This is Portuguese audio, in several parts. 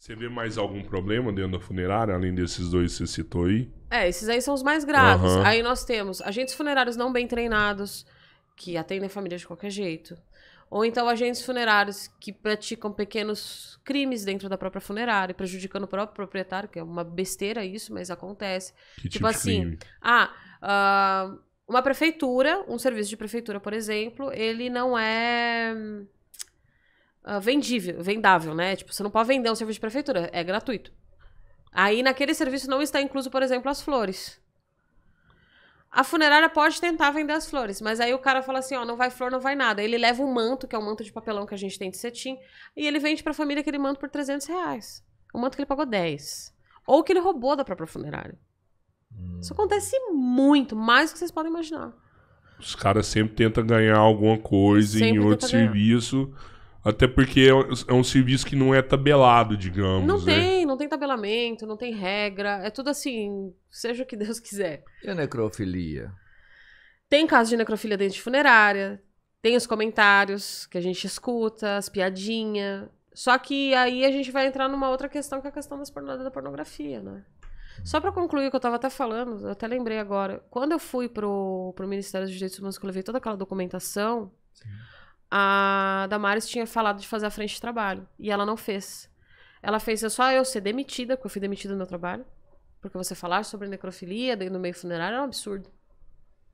Você vê mais algum problema dentro da funerária, além desses dois que você citou aí? É, esses aí são os mais graves. Uhum. Aí nós temos agentes funerários não bem treinados, que atendem famílias de qualquer jeito. Ou então agentes funerários que praticam pequenos crimes dentro da própria funerária, prejudicando o próprio proprietário, que é uma besteira isso, mas acontece. Que tipo, tipo assim, ah, uh, uma prefeitura, um serviço de prefeitura, por exemplo, ele não é uh, vendível, vendável, né? Tipo, você não pode vender um serviço de prefeitura, é gratuito. Aí naquele serviço não está incluso, por exemplo, as flores. A funerária pode tentar vender as flores, mas aí o cara fala assim, ó, não vai flor, não vai nada. Ele leva um manto, que é um manto de papelão que a gente tem de cetim, e ele vende para a família aquele manto por 300 reais. O manto que ele pagou 10. Ou que ele roubou da própria funerária. Hum. Isso acontece muito, mais do que vocês podem imaginar. Os caras sempre tentam ganhar alguma coisa sempre em outro serviço... Ganhar até porque é, é um serviço que não é tabelado, digamos. Não né? tem, não tem tabelamento, não tem regra. É tudo assim, seja o que Deus quiser. E a necrofilia? Tem casos de necrofilia dentro de funerária, tem os comentários que a gente escuta, as piadinhas. Só que aí a gente vai entrar numa outra questão, que é a questão das porno... da pornografia, né? Só para concluir o que eu tava até falando, eu até lembrei agora. Quando eu fui pro, pro Ministério dos Direitos Humanos, que eu levei toda aquela documentação. Sim a Damares tinha falado de fazer a frente de trabalho. E ela não fez. Ela fez só eu ser demitida, porque eu fui demitida do meu trabalho. Porque você falar sobre necrofilia no meio funerário é um absurdo.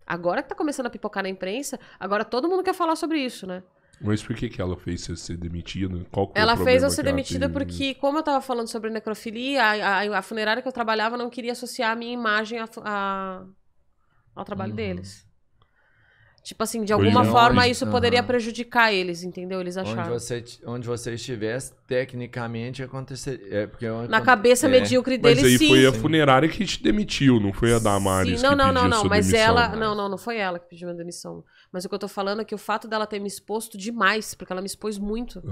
Agora que tá começando a pipocar na imprensa, agora todo mundo quer falar sobre isso, né? Mas por que, que ela fez você ser demitida? Qual é ela o fez eu ser demitida porque, como eu estava falando sobre necrofilia, a, a, a, funerária que eu trabalhava não queria associar a minha imagem a, a ao trabalho uhum. deles. Tipo assim, de alguma forma isso poderia prejudicar eles, entendeu? Eles acharam. Onde você, onde você estivesse, tecnicamente aconteceria. É, porque onde, é Na cabeça é. medíocre deles, mas aí sim. foi a funerária que te demitiu, não foi a Damares sim, não, não, não, não, mas demissão, ela, mas... Né? não, não, não foi ela que pediu a demissão. Mas o que eu tô falando é que o fato dela ter me exposto demais, porque ela me expôs muito,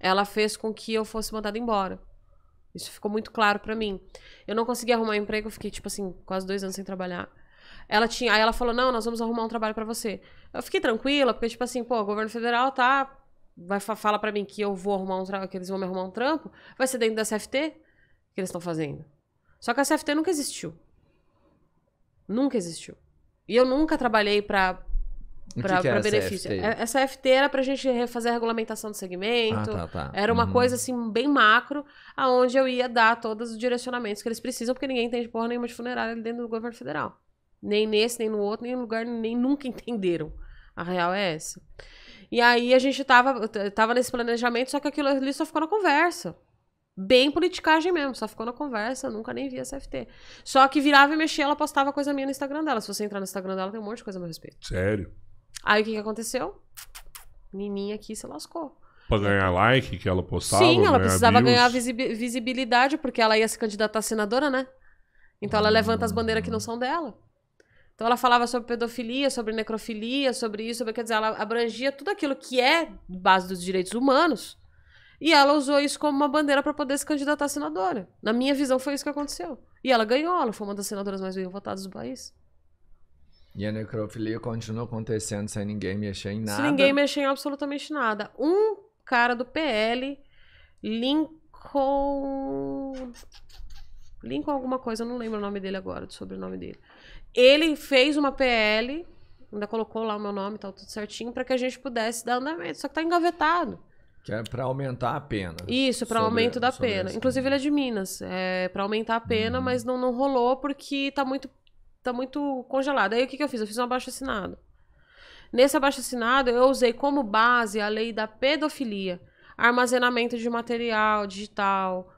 ela fez com que eu fosse mandada embora. Isso ficou muito claro para mim. Eu não consegui arrumar um emprego, fiquei tipo assim, quase dois anos sem trabalhar. Ela tinha, aí ela falou: "Não, nós vamos arrumar um trabalho para você". Eu fiquei tranquila, porque tipo assim, pô, o governo federal tá vai fala para mim que eu vou arrumar um trabalho que eles vão me arrumar um trampo, vai ser dentro da CFT que eles estão fazendo. Só que a CFT nunca existiu. Nunca existiu. E eu nunca trabalhei para para benefício. É, CFT? Essa FT era para a gente fazer a regulamentação do segmento. Ah, tá, tá. Era uma uhum. coisa assim bem macro, aonde eu ia dar todos os direcionamentos que eles precisam, porque ninguém entende porra nenhuma de funerária dentro do governo federal. Nem nesse, nem no outro, nem no lugar, nem nunca entenderam. A real é essa. E aí a gente tava, tava nesse planejamento, só que aquilo ali só ficou na conversa. Bem politicagem mesmo, só ficou na conversa, nunca nem via SFT. Só que virava e mexia, ela postava coisa minha no Instagram dela. Se você entrar no Instagram dela, tem um monte de coisa a meu respeito. Sério? Aí o que, que aconteceu? Nininha aqui se lascou. Pra ganhar like que ela postava? Sim, ela precisava views. ganhar visibilidade, porque ela ia se candidatar a senadora, né? Então ela levanta as bandeiras que não são dela. Então ela falava sobre pedofilia, sobre necrofilia, sobre isso, sobre, quer dizer, ela abrangia tudo aquilo que é base dos direitos humanos. E ela usou isso como uma bandeira para poder se candidatar a senadora. Na minha visão, foi isso que aconteceu. E ela ganhou, ela foi uma das senadoras mais bem votadas do país. E a necrofilia continua acontecendo sem ninguém mexer em nada. Sem ninguém mexer em absolutamente nada. Um cara do PL, Lincoln. Lincoln alguma coisa, eu não lembro o nome dele agora, do sobrenome dele. Ele fez uma PL, ainda colocou lá o meu nome, tal, tá tudo certinho, para que a gente pudesse dar andamento. Só que tá engavetado. Que é para aumentar a pena. Né? Isso, para aumento da pena. Inclusive ele é de Minas, é para aumentar a pena, uhum. mas não, não rolou porque tá muito tá muito congelado. Aí o que, que eu fiz? Eu fiz um abaixo assinado. Nesse abaixo assinado eu usei como base a lei da pedofilia, armazenamento de material digital,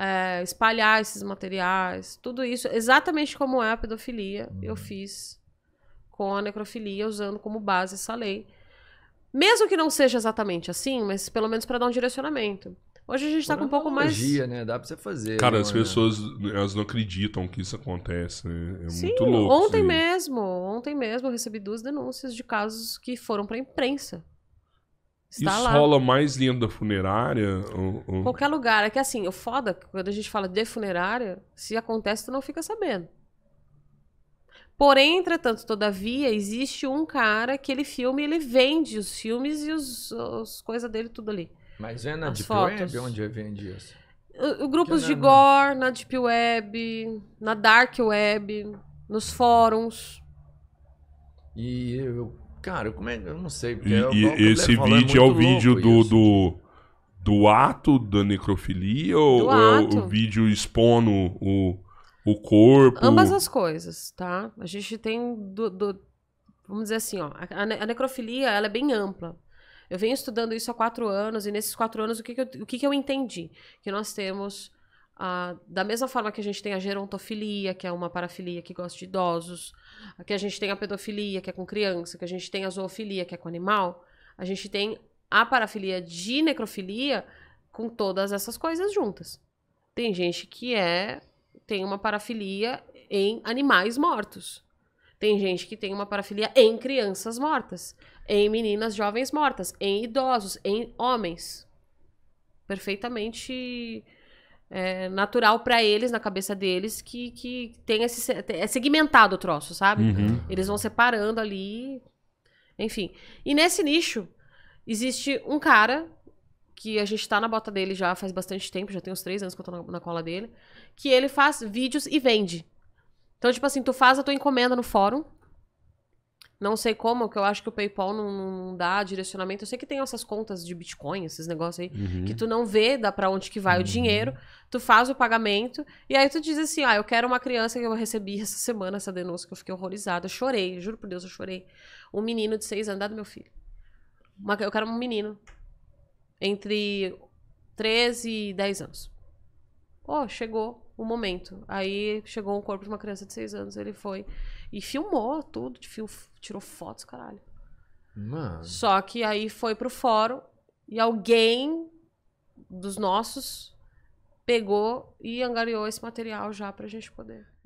é, espalhar esses materiais, tudo isso, exatamente como é a pedofilia, eu uhum. fiz com a necrofilia, usando como base essa lei. Mesmo que não seja exatamente assim, mas pelo menos para dar um direcionamento. Hoje a gente está com um pouco mais. né? Dá para você fazer. Cara, né, as pessoas elas não acreditam que isso acontece. Né? É Sim, muito louco. Ontem mesmo, ontem mesmo eu recebi duas denúncias de casos que foram para a imprensa. Está Isso lá. rola mais dentro da funerária? Ou, ou... Qualquer lugar. É que assim, o foda, quando a gente fala de funerária, se acontece, tu não fica sabendo. Porém, entretanto, todavia, existe um cara que ele filma ele vende os filmes e os, os coisas dele tudo ali. Mas é na As Deep fotos. Web onde é vende isso? O, o grupos de é gore, na Deep Web, na Dark Web, nos fóruns. E eu, Cara, como é, eu não sei. Porque e, é e esse é vídeo é, é, o vídeo do, isso. do, do ato da necrofilia ou é o, o vídeo expondo o, o corpo? Ambas as coisas, tá? A gente tem, do, do vamos dizer assim, ó, a, a, necrofilia ela é bem ampla. Eu venho estudando isso há quatro anos e nesses quatro anos o que, que eu, o que, que eu entendi? Que nós temos ah, da mesma forma que a gente tem a gerontofilia, que é uma parafilia que gosta de idosos, que a gente tem a pedofilia, que é com criança, que a gente tem a zoofilia, que é com animal, a gente tem a parafilia de necrofilia com todas essas coisas juntas. Tem gente que é tem uma parafilia em animais mortos. Tem gente que tem uma parafilia em crianças mortas, em meninas jovens mortas, em idosos, em homens. Perfeitamente é, natural para eles, na cabeça deles, que, que tem esse. É segmentado o troço, sabe? Uhum. Eles vão separando ali. Enfim. E nesse nicho, existe um cara que a gente tá na bota dele já faz bastante tempo, já tem uns três anos que eu tô na, na cola dele, que ele faz vídeos e vende. Então, tipo assim, tu faz a tua encomenda no fórum, não sei como, que eu acho que o PayPal não, não, dá direcionamento. Eu sei que tem essas contas de Bitcoin, esses negócios aí, uhum. que tu não vê dá para onde que vai uhum. o dinheiro. Tu faz o pagamento e aí tu diz assim: "Ah, eu quero uma criança que eu recebi essa semana essa denúncia que eu fiquei horrorizada, eu chorei, juro por Deus, eu chorei. Um menino de seis anos, dado meu filho. Uma, eu quero um menino entre 13 e 10 anos. oh, chegou o momento. Aí chegou um corpo de uma criança de seis anos, ele foi e filmou tudo, fio, tirou fotos, caralho. Mano. Só que aí foi pro fórum e alguém dos nossos pegou e angariou esse material já pra gente poder.